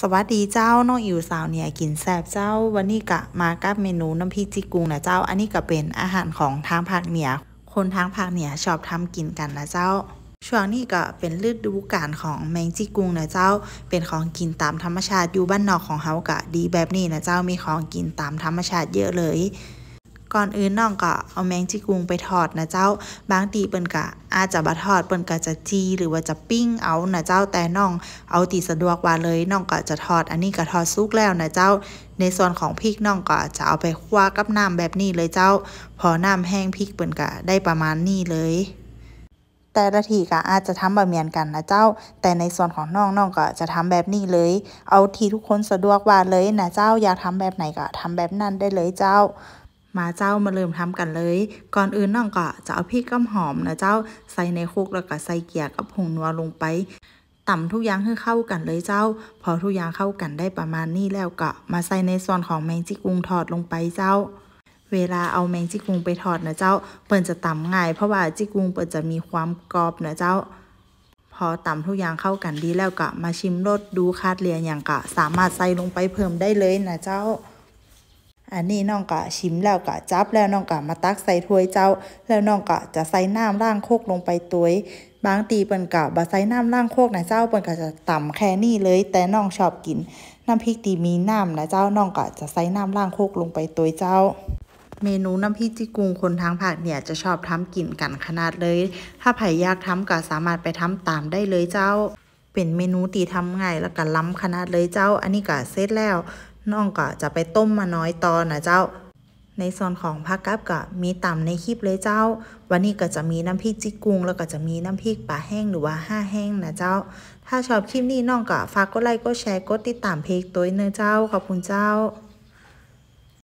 สวัสดีเจ้าน้องอิ๋วสาวเนี่ยกินแซ่บเจ้า วันนี้กะมากับเมนูน้ำพริกจิกุงนะเจ้า อันนี้ก็เป็นอาหารของทางภาคเหนือคนทางภาคเหนือชอบทำกินกันนะเจ้า ช่วงนี้ก็เป็นฤดูกาลของแมงจีกุงนะเจ้า เป็นของกินตามธรรมชาติอยู่บ้านนอกของเฮากะ ดีแบบนี้นะเจ้ามีของกินตามธรรมชาติเยอะเลยก่อนอื่น น้องก็เอาแมงจีกุงไปทอดนะเจ้าบางตีเปิ่นกะอาจจะบะทอดเปิ่นกะจะจี หรือว่าจะปิ้งเอานะเจ้าแต่น้องเอาตีสะดวกว่าเลยน้องก็จะทอดอันนี้ก็ทอดซุกแล้วนะเจ้า ในส่วนของพริกน้องก็จะเอาไปคั่วกับน้ำแบบนี้เลยเจ้า พอน้ำแห้งพริกเปิ่นกะได้ประมาณนี้เลย แต่ละทีก็อาจจะทำแบบเมียนกันนะเจ้า แต่ในส่วนของน้องน้องก็จะทำแบบนี้เลย เอาทีทุกคนสะดวกว่าเลยนะเจ้าอยากทำแบบไหนก็ทำแบบนั้นได้เลยเจ้ามาเจ้ามาเริ่มทำกันเลย ก่อนอื่นน้องก็ จะเอาพริกกำหอมนะเจ้า ใส่ในคุกแล้วก็ใส่เกียกับผงนัวลงไปต่ำทุกอย่างให้เข้ากันเลยเจ้า พอทุกอย่างเข้ากันได้ประมาณนี้แล้วก็มาใส่ในส่วนของแมงจีกุงทอดลงไปเจ้า เวลาเอาแมงจีกุงไปทอดนะเจ้าเปิ่นจะต่ำง่ายเพราะว่าจีกุงเปิ่นจะมีความกรอบนะเจ้า พอต่ำทุกอย่างเข้ากันดีแล้วก็มาชิมรสดูคาดเลียอย่างก็สามารถใส่ลงไปเพิ่มได้เลยนะเจ้าอันนี้น้องกะชิมแล้วกะจับแล้วน้องกะมาตักใส่ถ้วยเจ้า แล้วน้องกะจะใส่น้ำร่างโคกลงไปตัวบางตีเปิ่นกะบะใส่น้ำร่างโคกนะเจ้าเปิ่นกะจะต่ำแค่นี้เลยแต่น้องชอบกินน้ำพริกตีมีน้ำนะเจ้าน้องกะจะใส่น้ำร่างโคกลงไปตัวเจ้า เมนูน้ำพริกจีกุงคนทางภาคเนี่ยจะชอบทำกินกันขนาดเลย ถ้าไผ่ยากทำก็สามารถไปทำตามได้เลยเจ้า เป็นเมนูตีทำง่ายแล้วกะล้ำขนาดเลยเจ้า อันนี้ก็เสร็จแล้วน้องก็จะไปต้มมาน้อยตอนนะเจ้า ในส่วนของผักกาบก็มีต่ำในคลิปเลยเจ้า วันนี้ก็จะมีน้ำพริกจิกุงแล้วก็จะมีน้ำพริกปลาแห้งหรือว่าห้าแห้งนะเจ้า ถ้าชอบคลิปนี้น้อง ก็ฝากกดไลค์กดแชร์กดติดตามเพจตัวเนื้อเจ้า ขอบคุณเจ้า